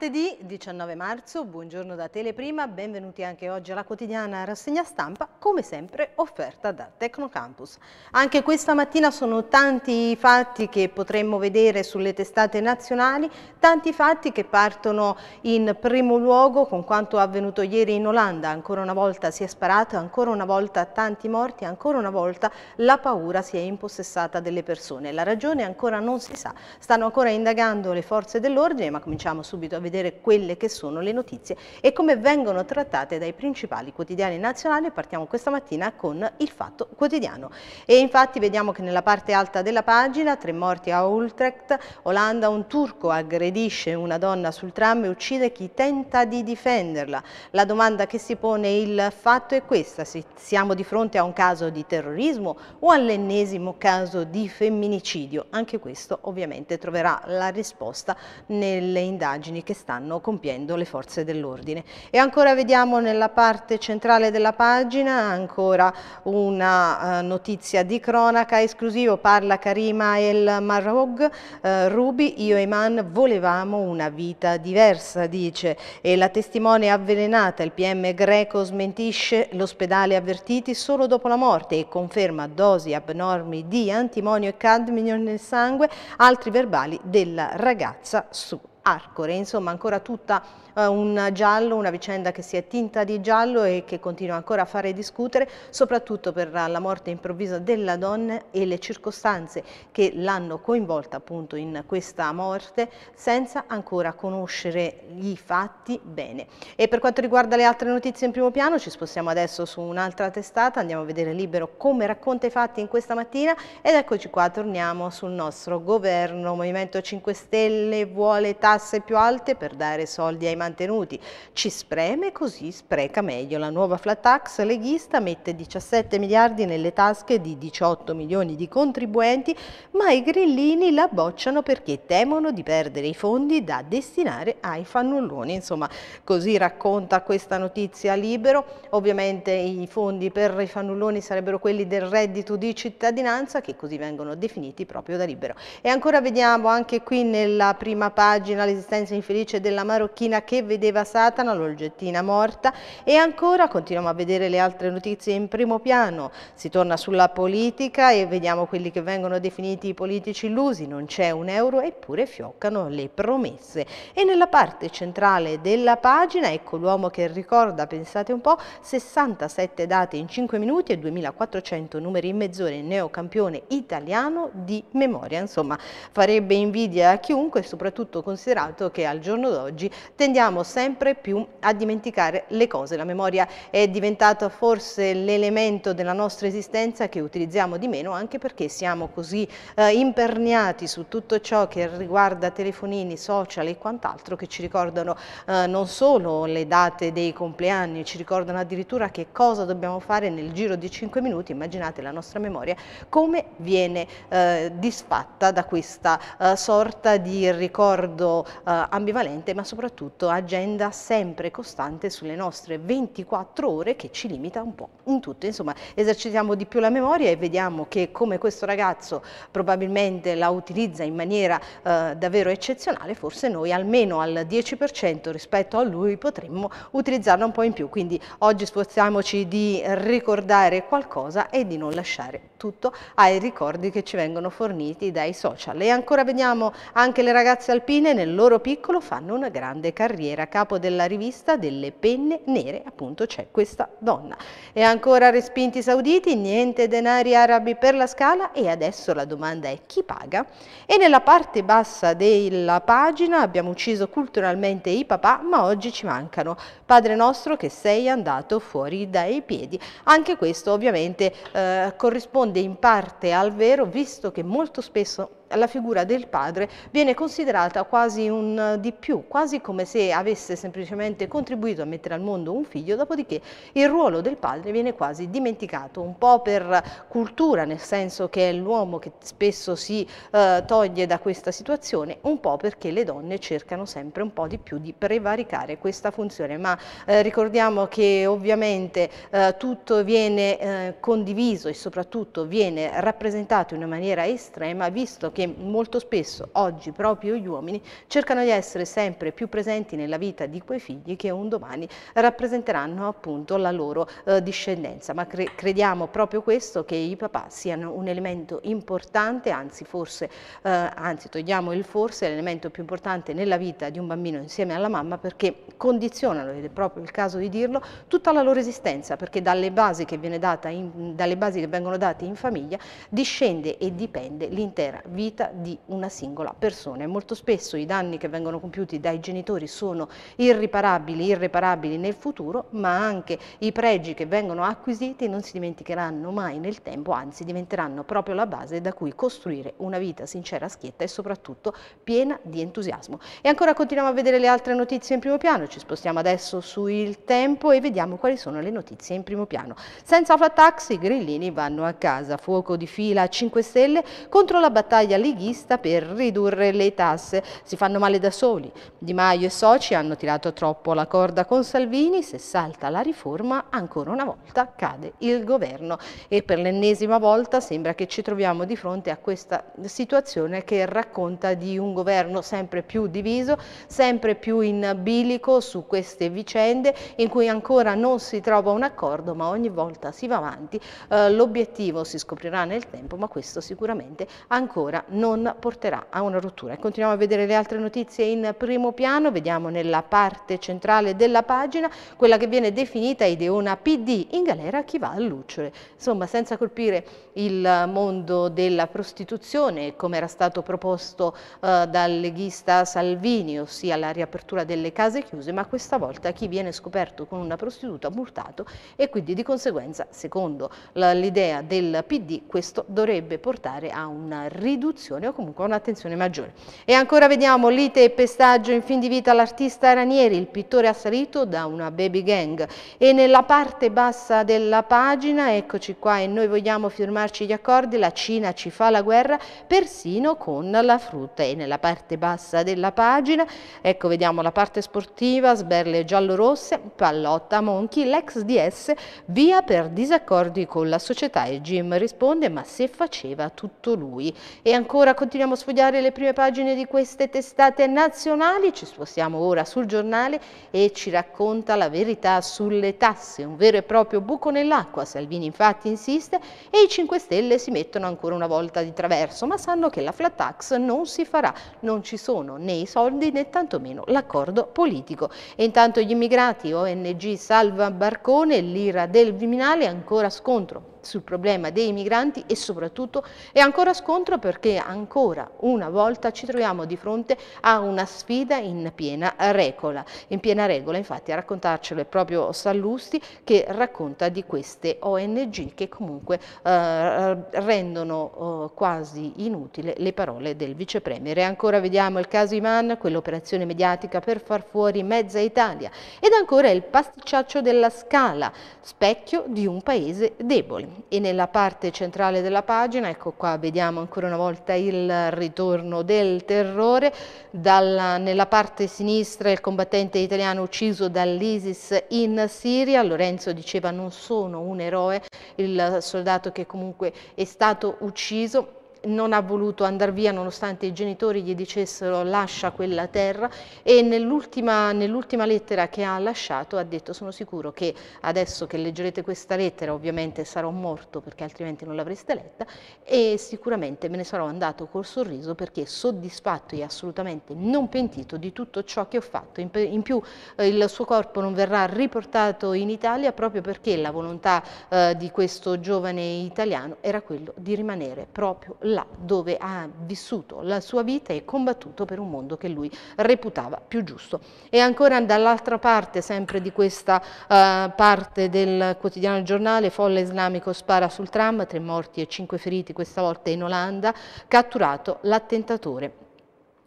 martedì 19 marzo, buongiorno da Teleprima, benvenuti anche oggi alla quotidiana rassegna stampa, come sempre offerta da Tecnocampus. Anche questa mattina sono tanti i fatti che potremmo vedere sulle testate nazionali, tanti fatti che partono in primo luogo con quanto avvenuto ieri in Olanda, ancora una volta si è sparato, ancora una volta tanti morti, ancora una volta la paura si è impossessata delle persone. La ragione ancora non si sa, stanno ancora indagando le forze dell'ordine, ma cominciamo subito a vedere vedere quelle che sono le notizie e come vengono trattate dai principali quotidiani nazionali. Partiamo questa mattina con Il Fatto Quotidiano. E infatti vediamo che nella parte alta della pagina, tre morti a Utrecht, Olanda, un turco aggredisce una donna sul tram e uccide chi tenta di difenderla. La domanda che si pone il fatto è questa, se siamo di fronte a un caso di terrorismo o all'ennesimo caso di femminicidio? Anche questo ovviamente troverà la risposta nelle indagini che stanno compiendo le forze dell'ordine. E ancora vediamo nella parte centrale della pagina ancora una eh, notizia di cronaca esclusivo, parla Karima El Marog, eh, Rubi, io e Iman volevamo una vita diversa, dice, e la testimone avvelenata, il PM greco smentisce l'ospedale avvertiti solo dopo la morte e conferma dosi abnormi di antimonio e cadmio nel sangue, altri verbali della ragazza su Arcore, insomma ancora tutta eh, un giallo, una vicenda che si è tinta di giallo e che continua ancora a fare discutere, soprattutto per la morte improvvisa della donna e le circostanze che l'hanno coinvolta appunto in questa morte senza ancora conoscere i fatti bene. E per quanto riguarda le altre notizie in primo piano ci spostiamo adesso su un'altra testata, andiamo a vedere Libero come racconta i fatti in questa mattina ed eccoci qua, torniamo sul nostro governo, Movimento 5 Stelle vuole tagliare tasse più alte per dare soldi ai mantenuti. Ci spreme così spreca meglio. La nuova flat tax leghista mette 17 miliardi nelle tasche di 18 milioni di contribuenti, ma i grillini la bocciano perché temono di perdere i fondi da destinare ai fannulloni. Insomma, così racconta questa notizia libero. Ovviamente i fondi per i fannulloni sarebbero quelli del reddito di cittadinanza che così vengono definiti proprio da libero. E ancora vediamo anche qui nella prima pagina nella resistenza infelice della marocchina che vedeva Satana, l'olgettina morta e ancora continuiamo a vedere le altre notizie in primo piano, si torna sulla politica e vediamo quelli che vengono definiti i politici illusi, non c'è un euro eppure fioccano le promesse e nella parte centrale della pagina ecco l'uomo che ricorda, pensate un po', 67 date in 5 minuti e 2400 numeri in mezz'ora in neocampione italiano di memoria, insomma farebbe invidia a chiunque soprattutto considerando considerato che al giorno d'oggi tendiamo sempre più a dimenticare le cose. La memoria è diventata forse l'elemento della nostra esistenza che utilizziamo di meno anche perché siamo così eh, imperniati su tutto ciò che riguarda telefonini, social e quant'altro che ci ricordano eh, non solo le date dei compleanni, ci ricordano addirittura che cosa dobbiamo fare nel giro di 5 minuti, immaginate la nostra memoria come viene eh, disfatta da questa eh, sorta di ricordo po' eh, ambivalente ma soprattutto agenda sempre costante sulle nostre 24 ore che ci limita un po' in tutto. Insomma esercitiamo di più la memoria e vediamo che come questo ragazzo probabilmente la utilizza in maniera eh, davvero eccezionale, forse noi almeno al 10% rispetto a lui potremmo utilizzarla un po' in più. Quindi oggi sforziamoci di ricordare qualcosa e di non lasciare tutto ai ricordi che ci vengono forniti dai social. E ancora vediamo anche le ragazze alpine nel nel loro piccolo fanno una grande carriera. Capo della rivista delle penne nere, appunto, c'è questa donna. E ancora respinti sauditi, niente denari arabi per la scala e adesso la domanda è chi paga? E nella parte bassa della pagina abbiamo ucciso culturalmente i papà, ma oggi ci mancano. Padre nostro che sei andato fuori dai piedi. Anche questo ovviamente eh, corrisponde in parte al vero, visto che molto spesso la figura del padre viene considerata quasi un eh, di più, quasi come se avesse semplicemente contribuito a mettere al mondo un figlio, dopodiché il ruolo del padre viene quasi dimenticato, un po' per cultura, nel senso che è l'uomo che spesso si eh, toglie da questa situazione, un po' perché le donne cercano sempre un po' di più di prevaricare questa funzione, ma eh, ricordiamo che ovviamente eh, tutto viene eh, condiviso e soprattutto viene rappresentato in una maniera estrema, visto che perché molto spesso oggi proprio gli uomini cercano di essere sempre più presenti nella vita di quei figli che un domani rappresenteranno appunto la loro eh, discendenza, ma cre crediamo proprio questo che i papà siano un elemento importante, anzi forse, eh, anzi togliamo il forse, l'elemento più importante nella vita di un bambino insieme alla mamma perché condizionano, ed è proprio il caso di dirlo, tutta la loro esistenza, perché dalle basi che, in, dalle basi che vengono date in famiglia discende e dipende l'intera vita vita di una singola persona e molto spesso i danni che vengono compiuti dai genitori sono irriparabili, irreparabili nel futuro, ma anche i pregi che vengono acquisiti non si dimenticheranno mai nel tempo, anzi diventeranno proprio la base da cui costruire una vita sincera, schietta e soprattutto piena di entusiasmo. E ancora continuiamo a vedere le altre notizie in primo piano, ci spostiamo adesso sul tempo e vediamo quali sono le notizie in primo piano. Senza flat tax i grillini vanno a casa, fuoco di fila 5 stelle contro la battaglia leghista per ridurre le tasse. Si fanno male da soli. Di Maio e soci hanno tirato troppo la corda con Salvini. Se salta la riforma, ancora una volta cade il governo. E per l'ennesima volta sembra che ci troviamo di fronte a questa situazione che racconta di un governo sempre più diviso, sempre più in bilico su queste vicende in cui ancora non si trova un accordo ma ogni volta si va avanti. Eh, L'obiettivo si scoprirà nel tempo ma questo sicuramente ancora rottura non porterà a una rottura. continuiamo a vedere le altre notizie in primo piano, vediamo nella parte centrale della pagina quella che viene definita ideona PD, in galera chi va a lucciole. Insomma, senza colpire il mondo della prostituzione, come era stato proposto eh, dal leghista Salvini, ossia la riapertura delle case chiuse, ma questa volta chi viene scoperto con una prostituta multato e quindi di conseguenza, secondo l'idea del PD, questo dovrebbe portare a una riduzione riduzione o comunque un'attenzione maggiore. E ancora vediamo lite e pestaggio in fin di vita l'artista Ranieri, il pittore assalito da una baby gang. E nella parte bassa della pagina, eccoci qua, e noi vogliamo firmarci gli accordi, la Cina ci fa la guerra persino con la frutta. E nella parte bassa della pagina, ecco vediamo la parte sportiva, sberle giallo-rosse, pallotta Monchi, l'ex DS, via per disaccordi con la società e Jim risponde ma se faceva tutto lui. E ancora continuiamo a sfogliare le prime pagine di queste testate nazionali, ci spostiamo ora sul giornale e ci racconta la verità sulle tasse, un vero e proprio buco nell'acqua, Salvini infatti insiste e i 5 Stelle si mettono ancora una volta di traverso, ma sanno che la flat tax non si farà, non ci sono né i soldi né tantomeno l'accordo politico. E intanto gli immigrati, ONG Salva Barcone, l'ira del Viminale ancora scontro sul problema dei migranti e soprattutto è ancora scontro perché ancora una volta ci troviamo di fronte a una sfida in piena regola. In piena regola infatti a raccontarcelo è proprio Sallusti che racconta di queste ONG che comunque eh, rendono eh, quasi inutile le parole del vicepremier. E ancora vediamo il caso Iman, quell'operazione mediatica per far fuori mezza Italia ed ancora il pasticciaccio della scala, specchio di un paese debole e nella parte centrale della pagina, ecco qua vediamo ancora una volta il ritorno del terrore, Dalla, nella parte sinistra il combattente italiano ucciso dall'ISIS in Siria, Lorenzo diceva non sono un eroe, il soldato che comunque è stato ucciso non ha voluto andare via nonostante i genitori gli dicessero lascia quella terra e nell'ultima nell lettera che ha lasciato ha detto sono sicuro che adesso che leggerete questa lettera ovviamente sarò morto perché altrimenti non l'avreste letta e sicuramente me ne sarò andato col sorriso perché soddisfatto e assolutamente non pentito di tutto ciò che ho fatto. In, in più eh, il suo corpo non verrà riportato in Italia proprio perché la volontà eh, di questo giovane italiano era quello di rimanere proprio là là dove ha vissuto la sua vita e combattuto per un mondo che lui reputava più giusto. E ancora dall'altra parte, sempre di questa uh, parte del quotidiano giornale, folle islamico spara sul tram, tre morti e cinque feriti, questa volta in Olanda, catturato l'attentatore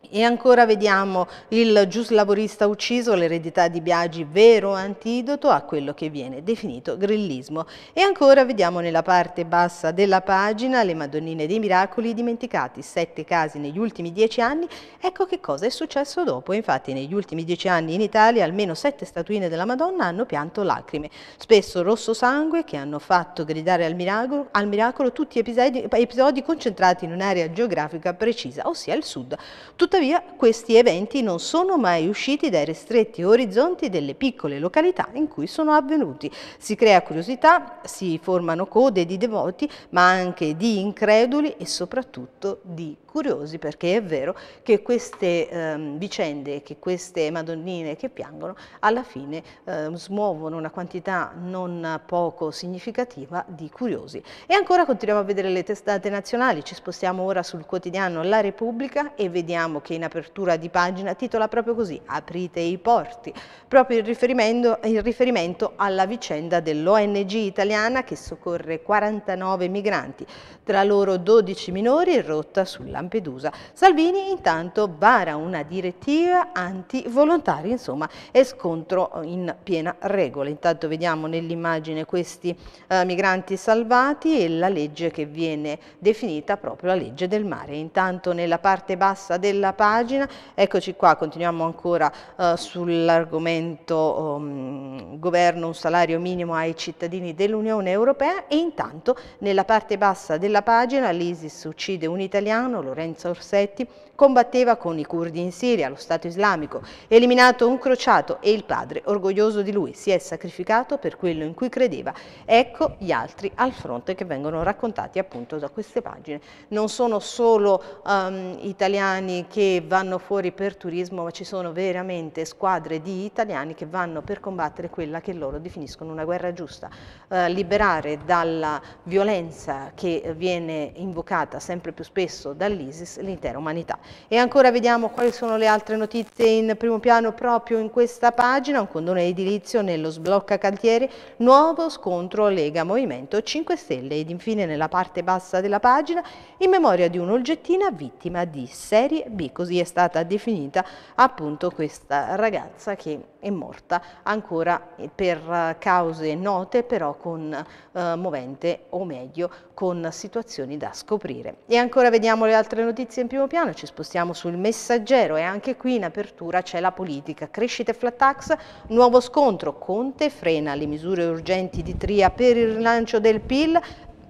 e ancora vediamo il giuslavorista ucciso, l'eredità di Biagi, vero antidoto a quello che viene definito grillismo. E ancora vediamo nella parte bassa della pagina le Madonnine dei Miracoli dimenticati, sette casi negli ultimi dieci anni, ecco che cosa è successo dopo. Infatti negli ultimi dieci anni in Italia almeno sette statuine della Madonna hanno pianto lacrime, spesso rosso sangue che hanno fatto gridare al miracolo, al miracolo tutti episodi, episodi concentrati in un'area geografica precisa, ossia il sud. Tutte Tuttavia, questi eventi non sono mai usciti dai ristretti orizzonti delle piccole località in cui sono avvenuti. Si crea curiosità, si formano code di devoti, ma anche di increduli e soprattutto di curiosi perché è vero che queste ehm, vicende, che queste madonnine che piangono alla fine ehm, smuovono una quantità non poco significativa di curiosi. E ancora continuiamo a vedere le testate nazionali, ci spostiamo ora sul quotidiano La Repubblica e vediamo che in apertura di pagina titola proprio così, aprite i porti, proprio in riferimento, in riferimento alla vicenda dell'ONG italiana che soccorre 49 migranti, tra loro 12 minori in rotta sulla Lampedusa. Salvini intanto vara una direttiva anti-volontari, insomma è scontro in piena regola. Intanto vediamo nell'immagine questi eh, migranti salvati e la legge che viene definita proprio la legge del mare. Intanto nella parte bassa della pagina, eccoci qua, continuiamo ancora eh, sull'argomento um, governo, un salario minimo ai cittadini dell'Unione Europea e intanto nella parte bassa della pagina l'ISIS uccide un italiano, lo Lorenzo Orsetti combatteva con i curdi in Siria, lo Stato islamico, eliminato un crociato e il padre, orgoglioso di lui, si è sacrificato per quello in cui credeva. Ecco gli altri al fronte che vengono raccontati appunto da queste pagine. Non sono solo um, italiani che vanno fuori per turismo, ma ci sono veramente squadre di italiani che vanno per combattere quella che loro definiscono una guerra giusta, eh, liberare dalla violenza che viene invocata sempre più spesso dall'ISIS l'intera umanità. E ancora vediamo quali sono le altre notizie in primo piano proprio in questa pagina, un condone edilizio nello sblocca cantieri, nuovo scontro Lega Movimento 5 Stelle ed infine nella parte bassa della pagina in memoria di un'olgettina vittima di serie B, così è stata definita appunto questa ragazza che è morta ancora per cause note però con eh, movente o meglio con situazioni da scoprire. E ancora vediamo le altre notizie in primo piano, ci spostiamo sul messaggero e anche qui in apertura c'è la politica. Crescita e flat tax, nuovo scontro, Conte frena le misure urgenti di Tria per il rilancio del PIL,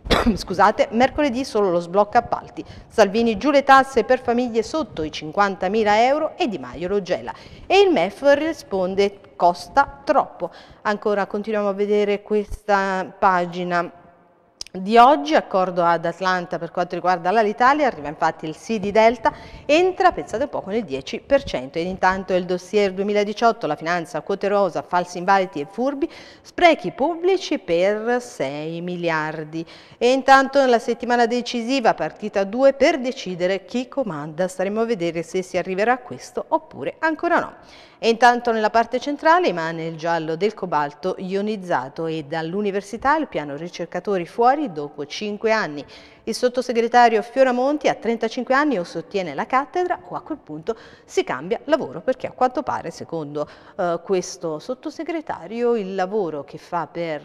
Scusate, mercoledì solo lo sblocca appalti. Salvini giù le tasse per famiglie sotto i 50.000 euro e Di Maio lo gela. E il MEF risponde costa troppo. Ancora continuiamo a vedere questa pagina di oggi, accordo ad Atlanta per quanto riguarda l'Italia, arriva infatti il sì di Delta, entra, pensate un po', con il 10%. Ed intanto il dossier 2018, la finanza, quote rosa, falsi invalidi e furbi, sprechi pubblici per 6 miliardi. E intanto nella settimana decisiva, partita 2 per decidere chi comanda. Staremo a vedere se si arriverà a questo oppure ancora no. E intanto nella parte centrale rimane il giallo del cobalto ionizzato e dall'università il piano ricercatori fuori dopo 5 anni il sottosegretario Fioramonti a 35 anni o sostiene la cattedra o a quel punto si cambia lavoro perché a quanto pare, secondo eh, questo sottosegretario, il lavoro che fa per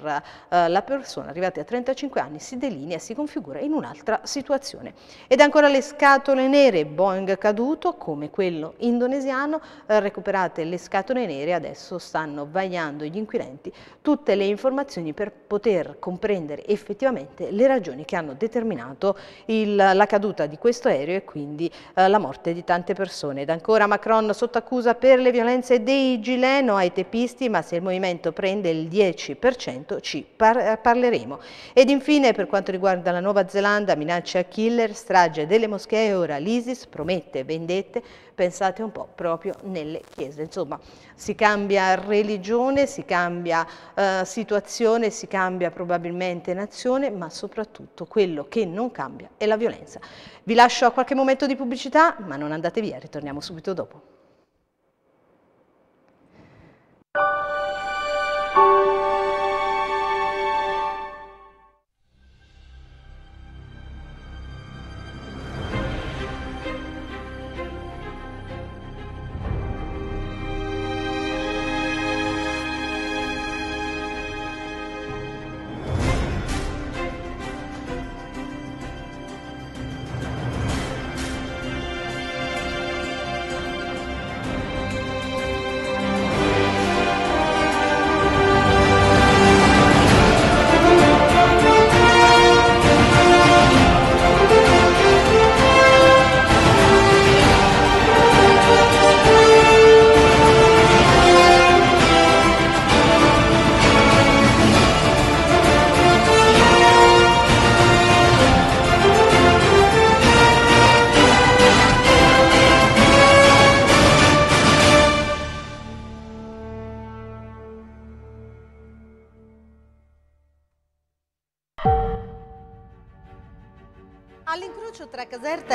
eh, la persona arrivati a 35 anni si delinea e si configura in un'altra situazione. Ed ancora le scatole nere, Boeing caduto come quello indonesiano, eh, recuperate le scatole nere, adesso stanno vagliando gli inquirenti tutte le informazioni per poter comprendere effettivamente le ragioni che hanno determinato determinato il, la caduta di questo aereo e quindi eh, la morte di tante persone. Ed ancora Macron sotto accusa per le violenze dei Gileno ai tepisti, ma se il movimento prende il 10% ci par parleremo. Ed infine per quanto riguarda la Nuova Zelanda, minaccia killer, strage delle moschee, ora l'ISIS promette vendette pensate un po' proprio nelle chiese. Insomma, si cambia religione, si cambia eh, situazione, si cambia probabilmente nazione, ma soprattutto quello che non cambia è la violenza. Vi lascio a qualche momento di pubblicità, ma non andate via, ritorniamo subito dopo.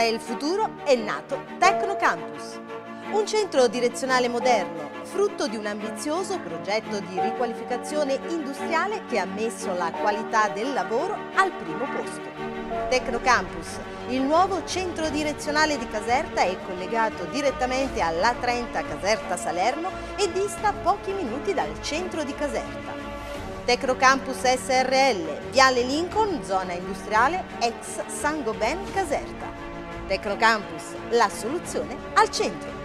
è il futuro è nato Tecnocampus, un centro direzionale moderno, frutto di un ambizioso progetto di riqualificazione industriale che ha messo la qualità del lavoro al primo posto. Tecnocampus, il nuovo centro direzionale di Caserta è collegato direttamente alla 30 Caserta Salerno e dista pochi minuti dal centro di Caserta. Tecnocampus SRL, Viale Lincoln, zona industriale, ex San Sangoben Caserta. Tecnocampus, la soluzione al centro.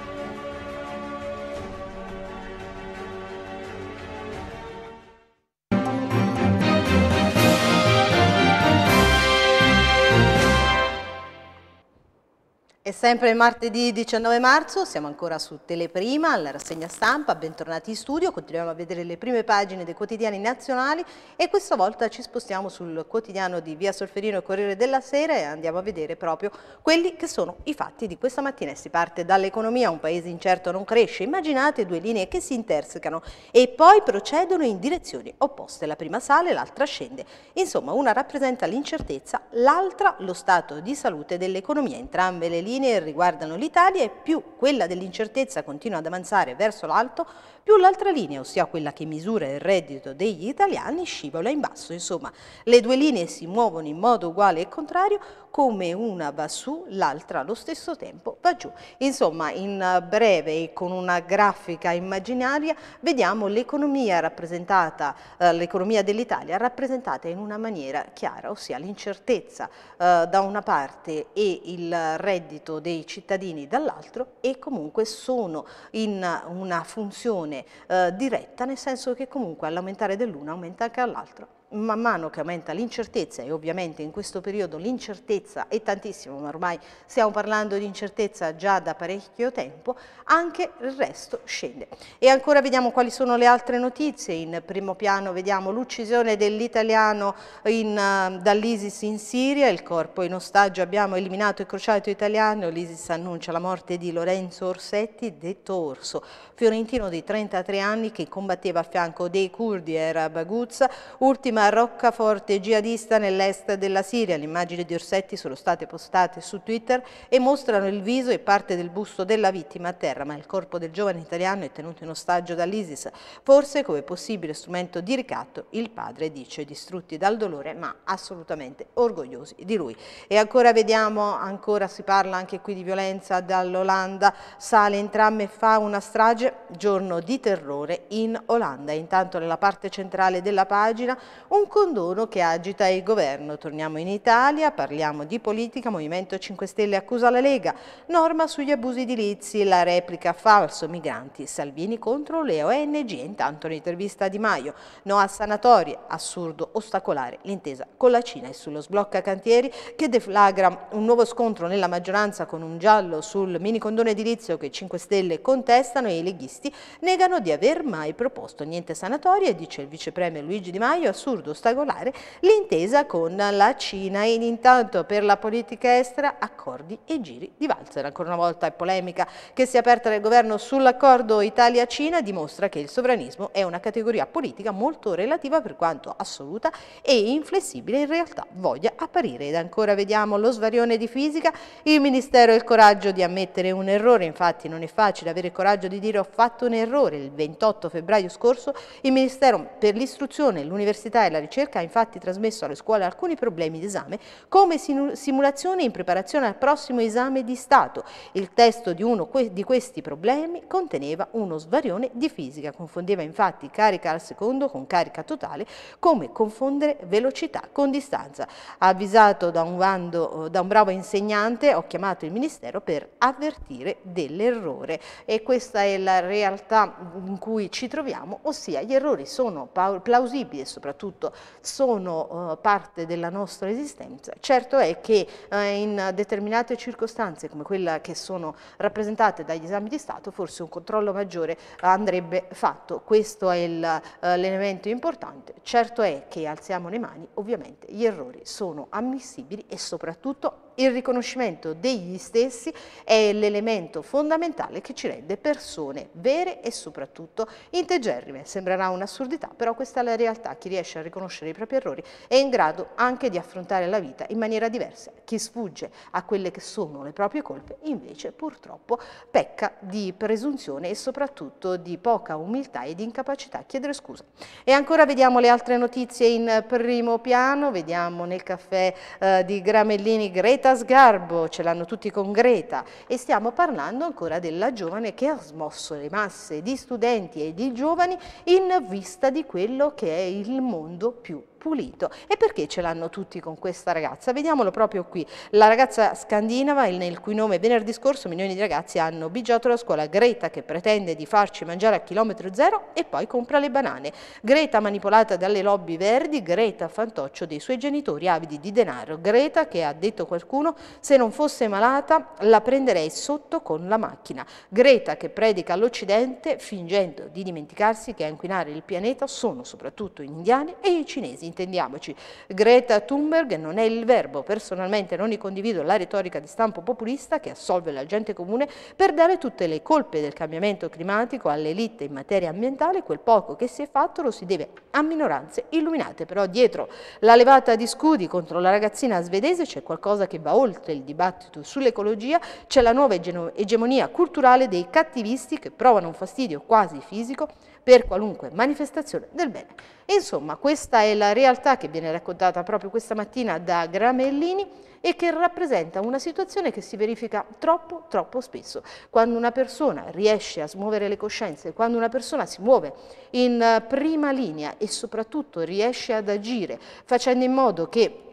È sempre martedì 19 marzo, siamo ancora su Teleprima, alla rassegna stampa, bentornati in studio, continuiamo a vedere le prime pagine dei quotidiani nazionali e questa volta ci spostiamo sul quotidiano di Via Solferino e Corriere della Sera e andiamo a vedere proprio quelli che sono i fatti di questa mattina. si parte dall'economia, un paese incerto non cresce, immaginate due linee che si intersecano e poi procedono in direzioni opposte, la prima sale, l'altra scende. Insomma, una rappresenta l'incertezza, l'altra lo stato di salute dell'economia, entrambe le linee linee riguardano l'Italia e più quella dell'incertezza continua ad avanzare verso l'alto, più l'altra linea, ossia quella che misura il reddito degli italiani, scivola in basso. Insomma, le due linee si muovono in modo uguale e contrario, come una va su, l'altra allo stesso tempo va giù. Insomma, in breve e con una grafica immaginaria, vediamo l'economia rappresentata, eh, l'economia dell'Italia rappresentata in una maniera chiara, ossia l'incertezza eh, da una parte e il reddito rispetto dei cittadini dall'altro e comunque sono in una funzione eh, diretta nel senso che comunque all'aumentare dell'uno aumenta anche all'altro man mano che aumenta l'incertezza e ovviamente in questo periodo l'incertezza è tantissimo, ma ormai stiamo parlando di incertezza già da parecchio tempo, anche il resto scende. E ancora vediamo quali sono le altre notizie, in primo piano vediamo l'uccisione dell'italiano uh, dall'ISIS in Siria, il corpo in ostaggio abbiamo eliminato il crociato italiano, l'ISIS annuncia la morte di Lorenzo Orsetti, detto Orso, fiorentino di 33 anni che combatteva a fianco dei curdi, era Baguzza ultima roccaforte jihadista nell'est della Siria. Le immagini di Orsetti sono state postate su Twitter e mostrano il viso e parte del busto della vittima a terra, ma il corpo del giovane italiano è tenuto in ostaggio dall'ISIS. Forse come possibile strumento di ricatto, il padre dice distrutti dal dolore ma assolutamente orgogliosi di lui. E ancora vediamo, ancora si parla anche qui di violenza dall'Olanda, sale in tram e fa una strage, giorno di terrore in Olanda. Intanto nella parte centrale della pagina un condono che agita il governo. Torniamo in Italia, parliamo di politica, Movimento 5 Stelle accusa la Lega, norma sugli abusi edilizi, la replica falso, migranti, Salvini contro le ONG, intanto l'intervista di Maio, no a sanatorie, assurdo ostacolare l'intesa con la Cina e sullo sblocca cantieri che deflagra un nuovo scontro nella maggioranza con un giallo sul mini condono edilizio che 5 Stelle contestano e i leghisti negano di aver mai proposto niente sanatorie, dice il vicepremier Luigi Di Maio, assurdo voluto ostacolare l'intesa con la Cina in intanto per la politica estera accordi e giri di valzer. Ancora una volta è polemica che si è aperta nel governo sull'accordo Italia-Cina dimostra che il sovranismo è una categoria politica molto relativa per quanto assoluta e inflessibile in realtà voglia apparire. Ed ancora vediamo lo svarione di fisica, il Ministero ha il coraggio di ammettere un errore, infatti non è facile avere il coraggio di dire ho fatto un errore. Il 28 febbraio scorso il Ministero per l'Istruzione, l'Università e e la ricerca ha infatti trasmesso alle scuole alcuni problemi d'esame come simulazione in preparazione al prossimo esame di Stato. Il testo di uno di questi problemi conteneva uno svarione di fisica, confondeva infatti carica al secondo con carica totale, come confondere velocità con distanza. Avvisato da un, bando, da un bravo insegnante ho chiamato il Ministero per avvertire dell'errore e questa è la realtà in cui ci troviamo, ossia gli errori sono plausibili e soprattutto tutto, sono uh, parte della nostra esistenza. Certo è che uh, in determinate circostanze come quelle che sono rappresentate dagli esami di Stato forse un controllo maggiore andrebbe fatto. Questo è eh, l'elemento importante. Certo è che alziamo le mani, ovviamente gli errori sono ammissibili e soprattutto il riconoscimento degli stessi è l'elemento fondamentale che ci rende persone vere e soprattutto integerrime. Sembrerà un'assurdità, però questa è la realtà. Chi riesce a riconoscere i propri errori è in grado anche di affrontare la vita in maniera diversa. Chi sfugge a quelle che sono le proprie colpe invece purtroppo pecca di presunzione e soprattutto di poca umiltà e di incapacità a chiedere scusa. E ancora vediamo le altre notizie in primo piano, vediamo nel caffè eh, di Gramellini Greta Greta Sgarbo, ce l'hanno tutti con Greta, e stiamo parlando ancora della giovane che ha smosso le masse di studenti e di giovani in vista di quello che è il mondo più pulito. E perché ce l'hanno tutti con questa ragazza? Vediamolo proprio qui. La ragazza scandinava, nel cui nome venerdì scorso milioni di ragazzi hanno bigiato la scuola, Greta che pretende di farci mangiare a chilometro zero e poi compra le banane. Greta manipolata dalle lobby verdi, Greta fantoccio dei suoi genitori avidi di denaro. Greta che ha detto qualcuno se non fosse malata la prenderei sotto con la macchina. Greta che predica all'Occidente fingendo di dimenticarsi che a inquinare il pianeta sono soprattutto gli indiani e i cinesi intendiamoci, Greta Thunberg non è il verbo, personalmente non condivido la retorica di stampo populista che assolve la gente comune per dare tutte le colpe del cambiamento climatico all'elite in materia ambientale, quel poco che si è fatto lo si deve a minoranze illuminate, però dietro la levata di scudi contro la ragazzina svedese c'è qualcosa che va oltre il dibattito sull'ecologia, c'è la nuova egemonia culturale dei cattivisti che provano un fastidio quasi fisico per qualunque manifestazione del bene. Insomma, questa è la realtà che viene raccontata proprio questa mattina da Gramellini e che rappresenta una situazione che si verifica troppo, troppo spesso. Quando una persona riesce a smuovere le coscienze, quando una persona si muove in prima linea e soprattutto riesce ad agire facendo in modo che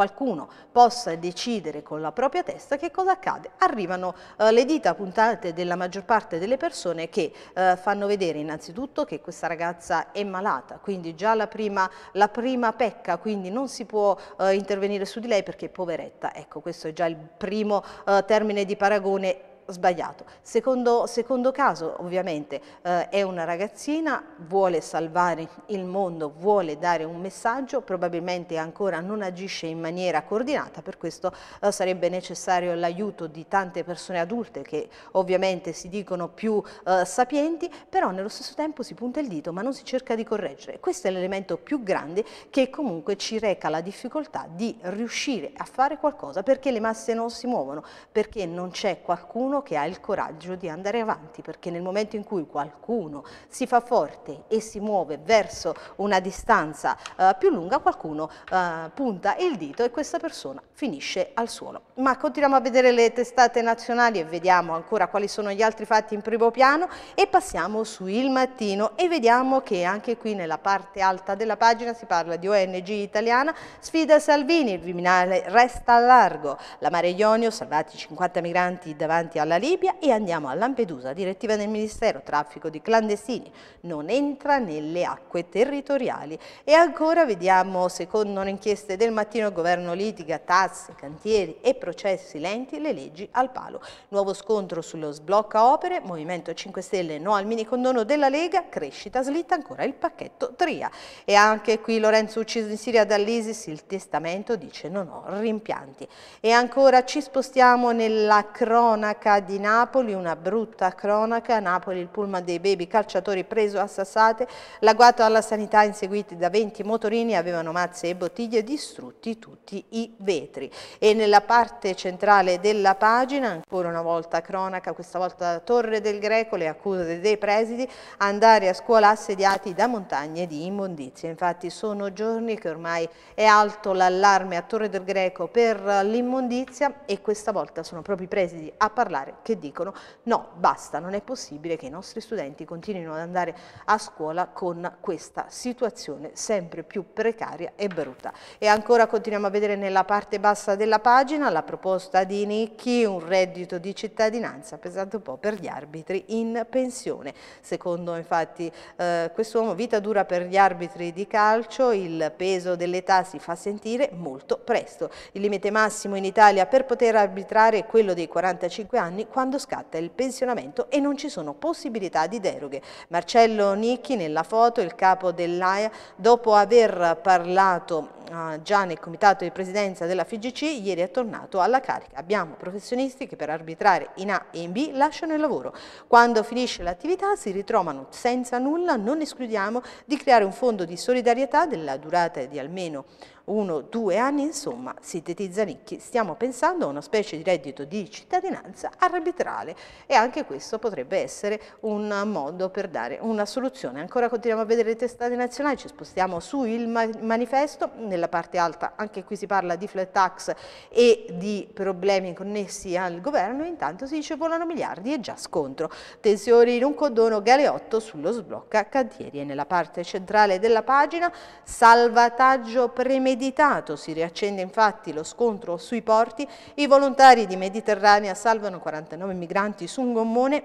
qualcuno possa decidere con la propria testa che cosa accade. Arrivano eh, le dita puntate della maggior parte delle persone che eh, fanno vedere innanzitutto che questa ragazza è malata, quindi già la prima, la prima pecca, quindi non si può eh, intervenire su di lei perché poveretta. Ecco, questo è già il primo eh, termine di paragone sbagliato. Secondo, secondo caso ovviamente eh, è una ragazzina, vuole salvare il mondo, vuole dare un messaggio, probabilmente ancora non agisce in maniera coordinata, per questo eh, sarebbe necessario l'aiuto di tante persone adulte che ovviamente si dicono più eh, sapienti, però nello stesso tempo si punta il dito ma non si cerca di correggere. Questo è l'elemento più grande che comunque ci reca la difficoltà di riuscire a fare qualcosa perché le masse non si muovono, perché non c'è qualcuno solo che ha il coraggio di andare avanti, perché nel momento in cui qualcuno si fa forte e si muove verso una distanza eh, più lunga, qualcuno eh, punta il dito e questa persona finisce al suolo. Ma continuiamo a vedere le testate nazionali e vediamo ancora quali sono gli altri fatti in primo piano e passiamo su Il Mattino e vediamo che anche qui nella parte alta della pagina si parla di ONG italiana, sfida Salvini, il Viminale resta a largo, la Mare Ionio, salvati 50 migranti davanti alla dalla Libia e andiamo a Lampedusa. Direttiva del Ministero, traffico di clandestini, non entra nelle acque territoriali. E ancora vediamo, secondo le inchieste del mattino, il governo litiga tasse, cantieri e processi lenti, le leggi al palo. Nuovo scontro sullo sblocca opere, Movimento 5 Stelle no al mini condono della Lega, crescita slitta ancora il pacchetto Tria. E anche qui Lorenzo ucciso in Siria dall'Isis, il testamento dice non ho rimpianti. E ancora ci spostiamo nella cronaca di Napoli, una brutta cronaca, Napoli il pullman dei baby calciatori preso a sassate, l'agguato alla sanità inseguiti da 20 motorini avevano mazze e bottiglie distrutti tutti i vetri. E nella parte centrale della pagina, ancora una volta cronaca, questa volta da Torre del Greco, le accuse dei presidi, andare a scuola assediati da montagne di immondizie. Infatti sono giorni che ormai è alto l'allarme a Torre del Greco per l'immondizia e questa volta sono proprio i presidi a parlare particolare che dicono no, basta, non è possibile che i nostri studenti continuino ad andare a scuola con questa situazione sempre più precaria e brutta. E ancora continuiamo a vedere nella parte bassa della pagina la proposta di Nicchi, un reddito di cittadinanza pesante un po' per gli arbitri in pensione. Secondo infatti eh, quest'uomo vita dura per gli arbitri di calcio, il peso dell'età si fa sentire molto presto. Il limite massimo in Italia per poter arbitrare è quello dei 45 anni anni quando scatta il pensionamento e non ci sono possibilità di deroghe. Marcello Nicchi nella foto, il capo dell'AIA, dopo aver parlato ah, già nel comitato di presidenza della FIGC, ieri è tornato alla carica. Abbiamo professionisti che per arbitrare in A e in B lasciano il lavoro. Quando finisce l'attività si ritrovano senza nulla, non escludiamo di creare un fondo di solidarietà della durata di almeno uno, due anni insomma, sintetizza Ricchi, stiamo pensando a una specie di reddito di cittadinanza arbitrale e anche questo potrebbe essere un modo per dare una soluzione. Ancora continuiamo a vedere le testate nazionali, ci spostiamo su il manifesto, nella parte alta anche qui si parla di flat tax e di problemi connessi al governo, intanto si dice volano miliardi e già scontro. Tensioni in un condono galeotto sullo sblocca cantieri e nella parte centrale della pagina salvataggio premeditato premeditato, si riaccende infatti lo scontro sui porti, i volontari di Mediterranea salvano 49 migranti su un gommone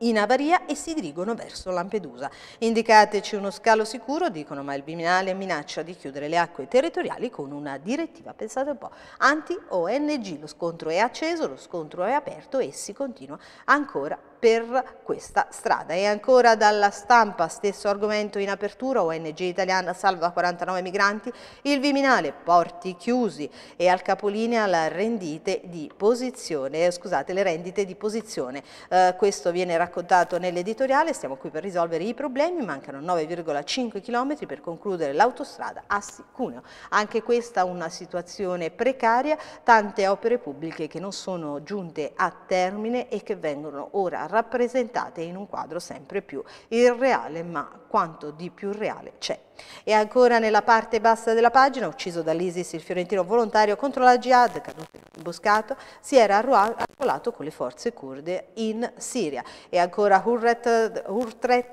in avaria e si dirigono verso Lampedusa. Indicateci uno scalo sicuro, dicono, ma il Biminale minaccia di chiudere le acque territoriali con una direttiva, pensate un po', anti-ONG. Lo scontro è acceso, lo scontro è aperto e si continua ancora per questa strada. E ancora dalla stampa, stesso argomento in apertura, ONG italiana salva 49 migranti, il Viminale, porti chiusi e al capolinea la rendite di posizione, eh, scusate, le rendite di posizione. Eh, questo viene raccontato nell'editoriale, stiamo qui per risolvere i problemi, mancano 9,5 km per concludere l'autostrada a Cuneo. Anche questa una situazione precaria, tante opere pubbliche che non sono giunte a termine e che vengono ora rappresentate in un quadro sempre più irreale, ma quanto di più reale c'è e ancora nella parte bassa della pagina, ucciso dall'ISIS il fiorentino volontario contro la jihad, caduto imboscato, si era arruolato con le forze kurde in Siria. E ancora Hurret, Hurtret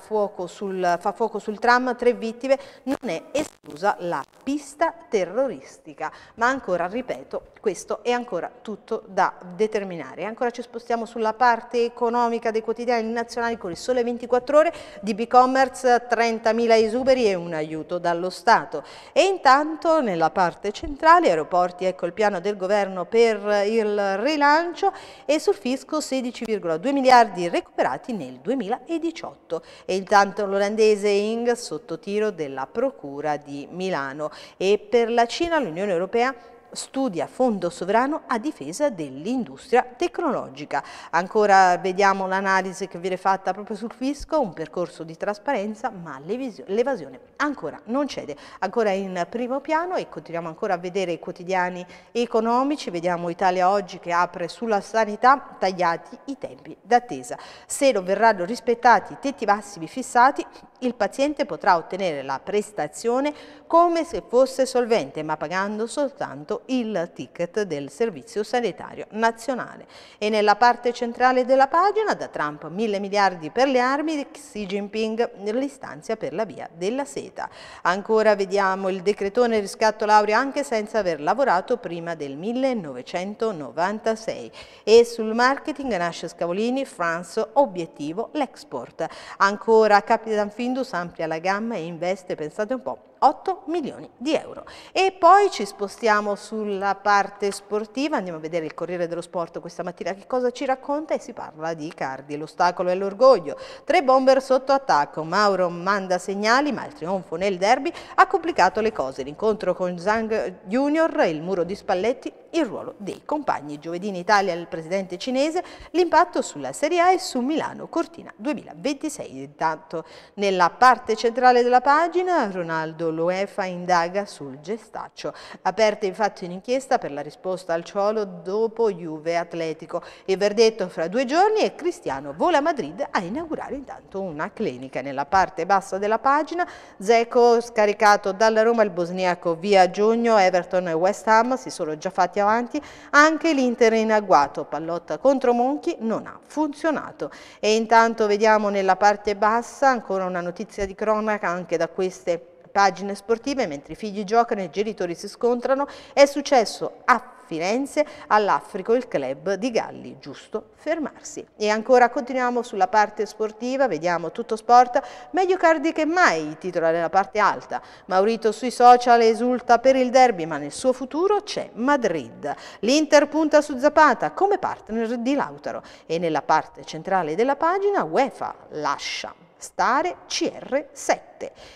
fuoco sul, fa fuoco sul tram, tre vittime, non è esclusa la pista terroristica. Ma ancora, ripeto, questo è ancora tutto da determinare. E ancora ci spostiamo sulla parte economica dei quotidiani nazionali con il sole 24 ore di B-Commerce, 30.000 esuberi recuperi e un aiuto dallo Stato. E intanto nella parte centrale, aeroporti, ecco il piano del governo per il rilancio e sul fisco 16,2 miliardi recuperati nel 2018. E intanto l'olandese Ing sotto tiro della Procura di Milano. E per la Cina l'Unione Europea studia fondo sovrano a difesa dell'industria tecnologica. Ancora vediamo l'analisi che viene fatta proprio sul fisco, un percorso di trasparenza, ma l'evasione ancora non cede, ancora in primo piano e continuiamo ancora a vedere i quotidiani economici, vediamo Italia Oggi che apre sulla sanità, tagliati i tempi d'attesa. Se non verranno rispettati i tetti massimi fissati, il paziente potrà ottenere la prestazione come se fosse solvente, ma pagando soltanto il ticket del Servizio Sanitario Nazionale. E nella parte centrale della pagina, da Trump mille miliardi per le armi, Xi Jinping l'istanzia per la via della seta. Ancora vediamo il decretone riscatto laurea anche senza aver lavorato prima del 1996. E sul marketing nasce Scavolini, France, obiettivo l'export. Ancora Capitan Findus amplia la gamma e investe, pensate un po', 8 milioni di euro. E poi ci spostiamo sulla parte sportiva, andiamo a vedere il Corriere dello Sport questa mattina che cosa ci racconta e si parla di Cardi, l'ostacolo e l'orgoglio. Tre bomber sotto attacco, Mauro manda segnali ma il trionfo nel derby ha complicato le cose. L'incontro con Zhang Junior, il muro di Spalletti, il ruolo dei compagni. Giovedì in Italia il presidente cinese, l'impatto sulla Serie A e su Milano Cortina 2026. Intanto nella parte centrale della pagina Ronaldo l'UEFA indaga sul gestaccio. Aperta infatti un'inchiesta per la risposta al Ciolo dopo Juve Atletico. Il verdetto fra due giorni e Cristiano vola a Madrid a inaugurare intanto una clinica. Nella parte bassa della pagina Zeco scaricato dalla Roma il bosniaco via giugno, Everton e West Ham si sono già fatti avanti, anche l'Inter in agguato, pallotta contro Monchi non ha funzionato. E intanto vediamo nella parte bassa ancora una notizia di cronaca anche da queste pagine sportive, mentre i figli giocano e i genitori si scontrano, è successo a Firenze, all'Africo il club di Galli, giusto fermarsi. E ancora continuiamo sulla parte sportiva, vediamo tutto sport, meglio Cardi che mai, titola nella parte alta. Maurito sui social esulta per il derby, ma nel suo futuro c'è Madrid. L'Inter punta su Zapata come partner di Lautaro e nella parte centrale della pagina UEFA lascia stare CR7.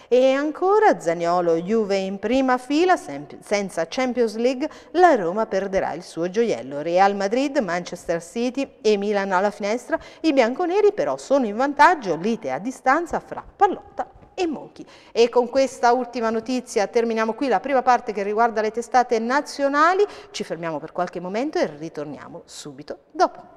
E ancora Zaniolo, Juve in prima fila, senza Champions League la Roma perderà il suo gioiello. Real Madrid, Manchester City e Milano alla finestra, i bianconeri però sono in vantaggio, lite a distanza fra Pallotta e Monchi. E con questa ultima notizia terminiamo qui la prima parte che riguarda le testate nazionali, ci fermiamo per qualche momento e ritorniamo subito dopo.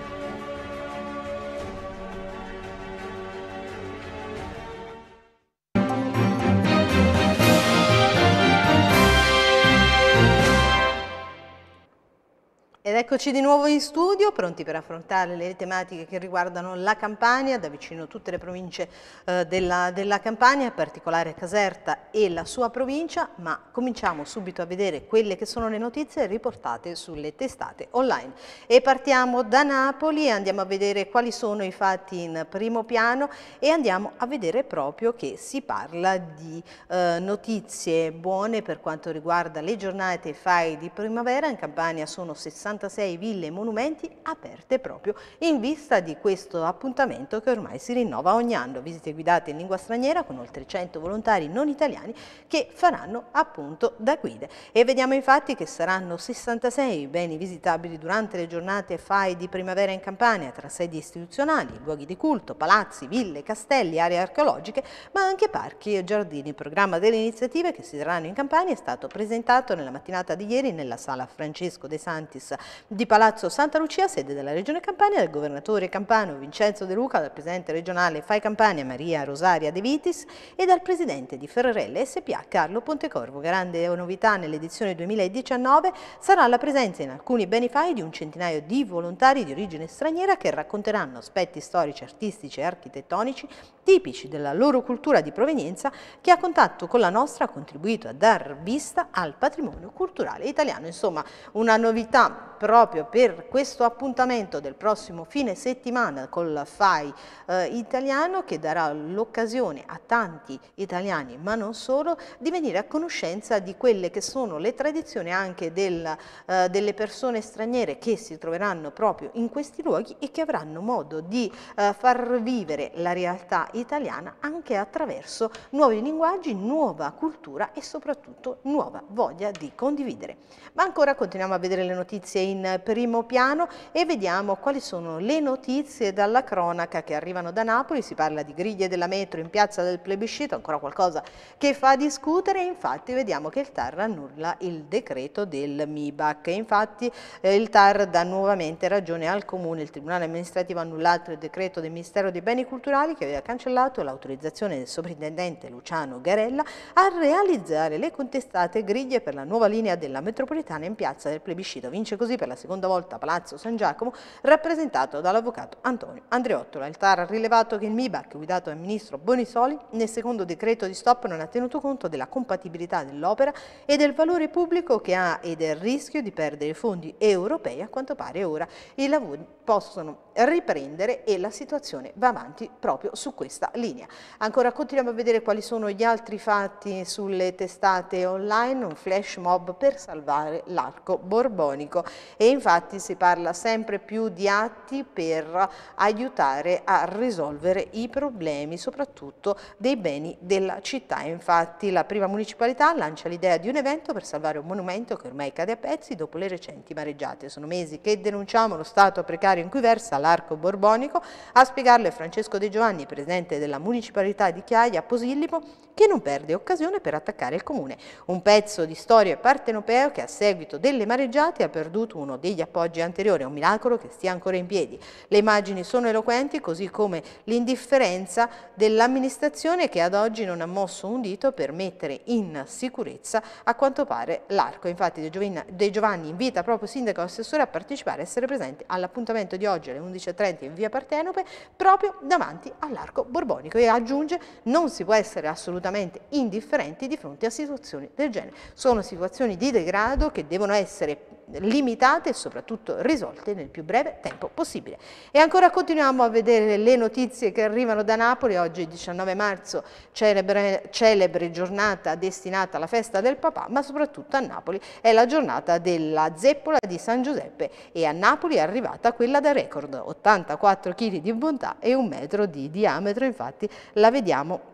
Ed eccoci di nuovo in studio, pronti per affrontare le tematiche che riguardano la Campania, da vicino tutte le province eh, della, della, Campania, in particolare Caserta e la sua provincia, ma cominciamo subito a vedere quelle che sono le notizie riportate sulle testate online. E partiamo da Napoli, andiamo a vedere quali sono i fatti in primo piano e andiamo a vedere proprio che si parla di eh, notizie buone per quanto riguarda le giornate FAI di primavera, in Campania sono 60 186 ville e monumenti aperte proprio in vista di questo appuntamento che ormai si rinnova ogni anno. Visite guidate in lingua straniera con oltre 100 volontari non italiani che faranno appunto da guide. E vediamo infatti che saranno 66 i beni visitabili durante le giornate FAI di primavera in Campania, tra sedi istituzionali, luoghi di culto, palazzi, ville, castelli, aree archeologiche, ma anche parchi e giardini. Il programma delle iniziative che si terranno in Campania è stato presentato nella mattinata di ieri nella sala Francesco De Santis di Palazzo Santa Lucia, sede della Regione Campania, dal governatore campano Vincenzo De Luca, dal presidente regionale Fai Campania Maria Rosaria De Vitis e dal presidente di Ferrarelle SPA Carlo Pontecorvo. Grande novità nell'edizione 2019 sarà la presenza in alcuni benefai di un centinaio di volontari di origine straniera che racconteranno aspetti storici, artistici e architettonici tipici della loro cultura di provenienza che a contatto con la nostra ha contribuito a dar vista al patrimonio culturale italiano. Insomma, una novità proprio per questo appuntamento del prossimo fine settimana con col FAI eh, italiano che darà l'occasione a tanti italiani, ma non solo, di venire a conoscenza di quelle che sono le tradizioni anche del, eh, delle persone straniere che si troveranno proprio in questi luoghi e che avranno modo di eh, far vivere la realtà italiana anche attraverso nuovi linguaggi, nuova cultura e soprattutto nuova voglia di condividere. Ma ancora continuiamo a vedere le notizie in in primo piano e vediamo quali sono le notizie dalla cronaca che arrivano da Napoli, si parla di griglie della metro in piazza del plebiscito, ancora qualcosa che fa discutere, infatti vediamo che il TAR annulla il decreto del MIBAC, infatti eh, il TAR dà nuovamente ragione al Comune, il Tribunale amministrativo ha annullato il decreto del Ministero dei Beni Culturali che aveva cancellato l'autorizzazione del sovrintendente Luciano Garella a realizzare le contestate griglie per la nuova linea della metropolitana in piazza del plebiscito. Vince così per la seconda volta a Palazzo San Giacomo, rappresentato dall'avvocato Antonio Andreottola. Il TAR ha rilevato che il MIBAC, guidato dal ministro Bonisoli, nel secondo decreto di stop non ha tenuto conto della compatibilità dell'opera e del valore pubblico che ha e del rischio di perdere fondi europei. A quanto pare ora i lavori possono riprendere e la situazione va avanti proprio su questa linea. Ancora continuiamo a vedere quali sono gli altri fatti sulle testate online, un flash mob per salvare l'arco borbonico e infatti si parla sempre più di atti per aiutare a risolvere i problemi soprattutto dei beni della città. Infatti la prima municipalità lancia l'idea di un evento per salvare un monumento che ormai cade a pezzi dopo le recenti mareggiate. Sono mesi che denunciamo lo stato precario in cui versa l'arco borbonico, a spiegarlo è Francesco De Giovanni, presidente della municipalità di Chiaia a Posillipo, che non perde occasione per attaccare il comune. Un pezzo di storia partenopeo che a seguito delle mareggiate ha perduto un uno degli appoggi anteriori, è un miracolo che stia ancora in piedi. Le immagini sono eloquenti, così come l'indifferenza dell'amministrazione che ad oggi non ha mosso un dito per mettere in sicurezza a quanto pare l'arco. Infatti De Giovanni invita proprio sindaco e assessore a partecipare e essere presenti all'appuntamento di oggi alle 11.30 in via Partenope, proprio davanti all'arco borbonico e aggiunge non si può essere assolutamente indifferenti di fronte a situazioni del genere. Sono situazioni di degrado che devono essere limitate evitate e soprattutto risolte nel più breve tempo possibile. E ancora continuiamo a vedere le notizie che arrivano da Napoli, oggi 19 marzo, celebre, celebre giornata destinata alla festa del papà, ma soprattutto a Napoli è la giornata della zeppola di San Giuseppe e a Napoli è arrivata quella da record, 84 kg di bontà e un metro di diametro, infatti la vediamo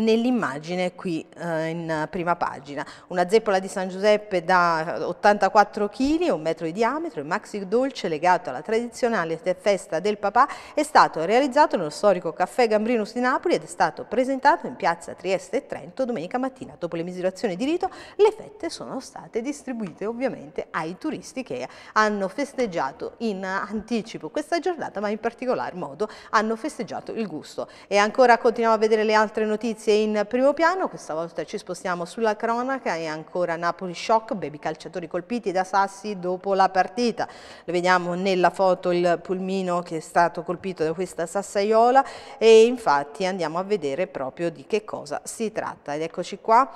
nell'immagine qui eh, in prima pagina. Una zeppola di San Giuseppe da 84 kg, un metro di diametro, il maxi dolce legato alla tradizionale festa del papà è stato realizzato nello storico caffè Gambrinus di Napoli ed è stato presentato in piazza Trieste e Trento domenica mattina. Dopo le misurazioni di rito le fette sono state distribuite ovviamente ai turisti che hanno festeggiato in anticipo questa giornata ma in particolar modo hanno festeggiato il gusto. E ancora continuiamo a vedere le altre notizie se in primo piano, questa volta ci spostiamo sulla cronaca e ancora Napoli shock, baby calciatori colpiti da sassi dopo la partita. Lo vediamo nella foto il pulmino che è stato colpito da questa sassaiola e infatti andiamo a vedere proprio di che cosa si tratta. Ed eccoci qua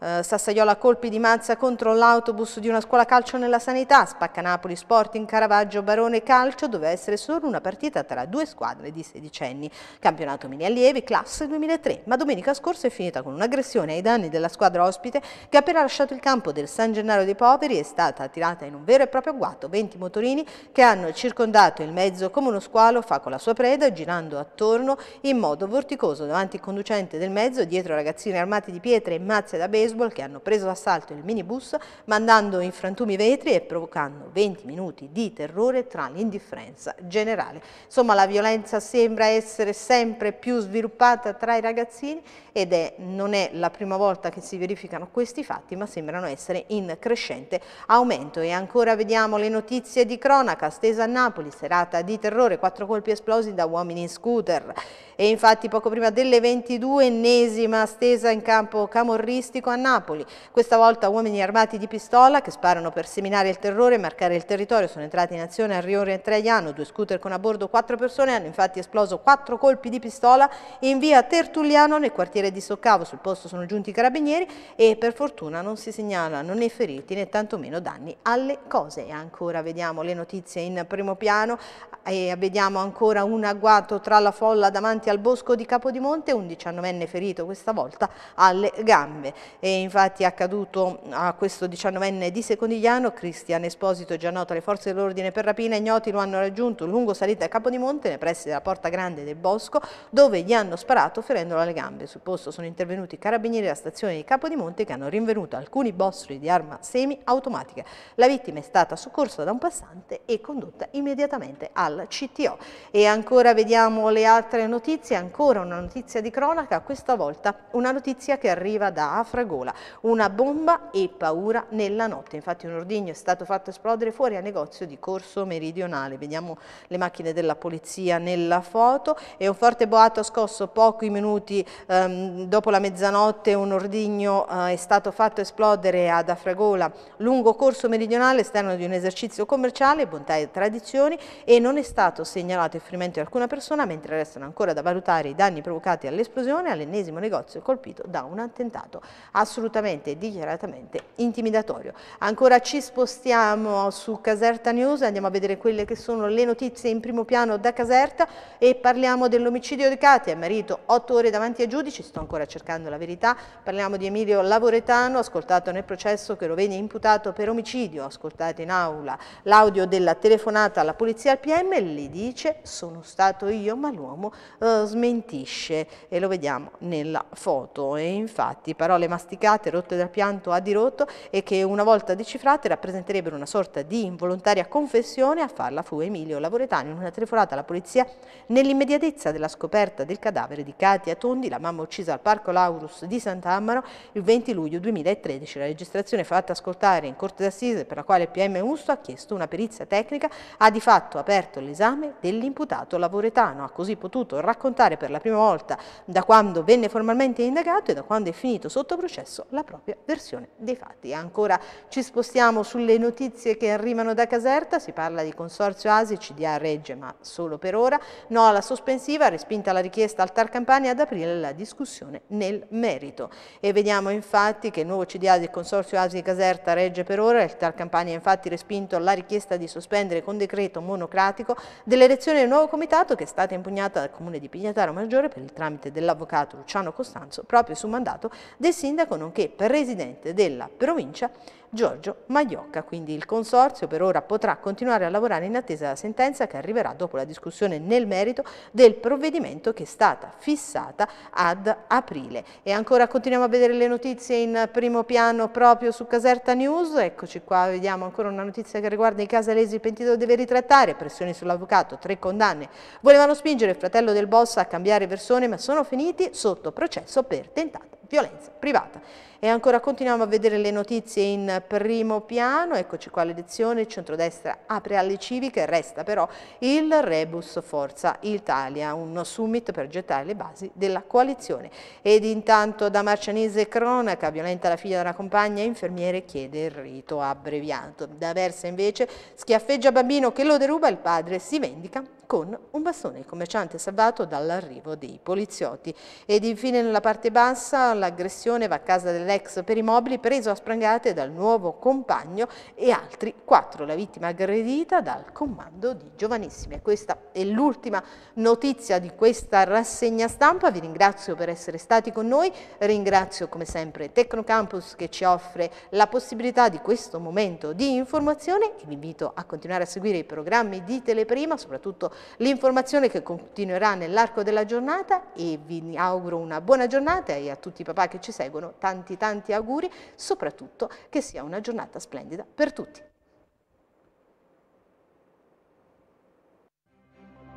eh, Sassaiola colpi di mazza contro l'autobus di una scuola calcio nella sanità, Spacca Napoli Sporting, Caravaggio, Barone Calcio, doveva essere solo una partita tra due squadre di sedicenni. Campionato mini allievi, classe 2003, ma domenica scorsa è finita con un'aggressione ai danni della squadra ospite che ha appena lasciato il campo del San Gennaro dei Poveri è stata tirata in un vero e proprio agguato. 20 motorini che hanno circondato il mezzo come uno squalo fa con la sua preda, girando attorno in modo vorticoso davanti il conducente del mezzo, dietro ragazzini armati di pietre e mazze da beso baseball che hanno preso assalto il minibus mandando in frantumi vetri e provocando 20 minuti di terrore tra l'indifferenza generale. Insomma la violenza sembra essere sempre più sviluppata tra i ragazzini ed è, non è la prima volta che si verificano questi fatti ma sembrano essere in crescente aumento. E ancora vediamo le notizie di cronaca, stesa a Napoli, serata di terrore, quattro colpi esplosi da uomini in scooter e infatti poco prima delle 22 ennesima stesa in campo camorristico a Napoli, questa volta uomini armati di pistola che sparano per seminare il terrore e marcare il territorio, sono entrati in azione a Rione Treiano, due scooter con a bordo quattro persone hanno infatti esploso quattro colpi di pistola in via Tertulliano nel quartiere quartiere di Soccavo, sul posto sono giunti i carabinieri e per fortuna non si segnalano né feriti né tantomeno danni alle cose. E ancora vediamo le notizie in primo piano e vediamo ancora un agguato tra la folla davanti al bosco di Capodimonte, un diciannovenne ferito questa volta alle gambe. E infatti è accaduto a questo diciannovenne di Secondigliano, Cristian Esposito, già noto alle forze dell'ordine per rapina, ignoti lo hanno raggiunto lungo salita a Capodimonte, nei pressi della porta grande del bosco, dove gli hanno sparato ferendolo alle gambe. Sul posto sono intervenuti i carabinieri della stazione di Capodimonte che hanno rinvenuto alcuni bossoli di arma semi-automatica. La vittima è stata soccorsa da un passante e condotta immediatamente al CTO. E ancora vediamo le altre notizie, ancora una notizia di cronaca, questa volta una notizia che arriva da Afragola, una bomba e paura nella notte. Infatti un ordigno è stato fatto esplodere fuori a negozio di Corso Meridionale. Vediamo le macchine della polizia nella foto e un forte boato ha scosso pochi minuti um, Ehm, dopo la mezzanotte un ordigno eh, è stato fatto esplodere ad Afragola lungo corso meridionale esterno di un esercizio commerciale, bontà e tradizioni e non è stato segnalato il ferimento di alcuna persona mentre restano ancora da valutare i danni provocati all'esplosione all'ennesimo negozio colpito da un attentato assolutamente e dichiaratamente intimidatorio. Ancora ci spostiamo su Caserta News, andiamo a vedere quelle che sono le notizie in primo piano da Caserta e parliamo dell'omicidio di Katia, marito 8 ore davanti a giudici, sto ancora cercando la verità, parliamo di Emilio Lavoretano, ascoltato nel processo che lo vede imputato per omicidio, ascoltate in aula l'audio della telefonata alla polizia al PM, gli dice sono stato io, ma l'uomo eh, smentisce e lo vediamo nella foto. E infatti parole masticate, rotte dal pianto a dirotto e che una volta decifrate rappresenterebbero una sorta di involontaria confessione, a farla fu Emilio Lavoretano in una telefonata alla polizia nell'immediatezza della scoperta del cadavere di Katia Tondi, la mamma uccisa decisa al Parco Laurus di Sant'Ammaro il 20 luglio 2013. La registrazione fatta ascoltare in Corte d'Assise per la quale il PM Usto ha chiesto una perizia tecnica ha di fatto aperto l'esame dell'imputato lavoretano. Ha così potuto raccontare per la prima volta da quando venne formalmente indagato e da quando è finito sotto processo la propria versione dei fatti. Ancora ci spostiamo sulle notizie che arrivano da Caserta, si parla di Consorzio Asi, CDA Regge, ma solo per ora. No alla sospensiva, respinta la richiesta al Tar Campania ad aprile la discussione discussione nel merito. E vediamo infatti che il nuovo CDA del Consorzio Asi Caserta regge per ora, il Tar Campania ha infatti respinto la richiesta di sospendere con decreto monocratico dell'elezione del nuovo comitato che è stata impugnata dal Comune di Pignataro Maggiore per il tramite dell'avvocato Luciano Costanzo proprio su mandato del sindaco nonché presidente della provincia Giorgio Maiocca. Quindi il Consorzio per ora potrà continuare a lavorare in attesa della sentenza che arriverà dopo la discussione nel merito del provvedimento che è stata fissata ad aprile. E ancora continuiamo a vedere le notizie in primo piano proprio su Caserta News. Eccoci qua, vediamo ancora una notizia che riguarda i casalesi pentito deve ritrattare, pressioni sull'avvocato, tre condanne. Volevano spingere il fratello del boss a cambiare versione ma sono finiti sotto processo per tentata violenza privata. E ancora continuiamo a vedere le notizie in primo piano, eccoci qua l'elezione, il centrodestra apre alle civiche, resta però il rebus forza Italia, un summit per gettare le basi della coalizione. Ed intanto da Marcianese cronaca, violenta la figlia della compagna, infermiere chiede il rito abbreviato. Da Versa invece schiaffeggia bambino che lo deruba, il padre si vendica con un bastone. Il commerciante salvato dall'arrivo dei poliziotti. Ed infine nella parte bassa l'aggressione va a casa delle dall'ex per i mobili preso a sprangate dal nuovo compagno e altri quattro. La vittima aggredita dal comando di giovanissimi. questa è l'ultima notizia di questa rassegna stampa. Vi ringrazio per essere stati con noi, ringrazio come sempre Tecnocampus che ci offre la possibilità di questo momento di informazione e vi invito a continuare a seguire i programmi di Teleprima, soprattutto l'informazione che continuerà nell'arco della giornata e vi auguro una buona giornata e a tutti i papà che ci seguono tanti tanti tanti auguri, soprattutto che sia una giornata splendida per tutti.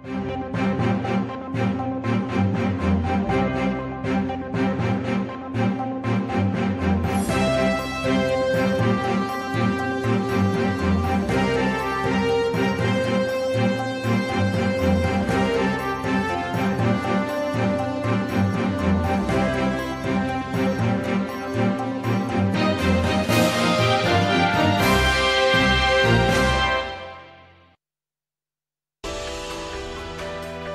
Thank you.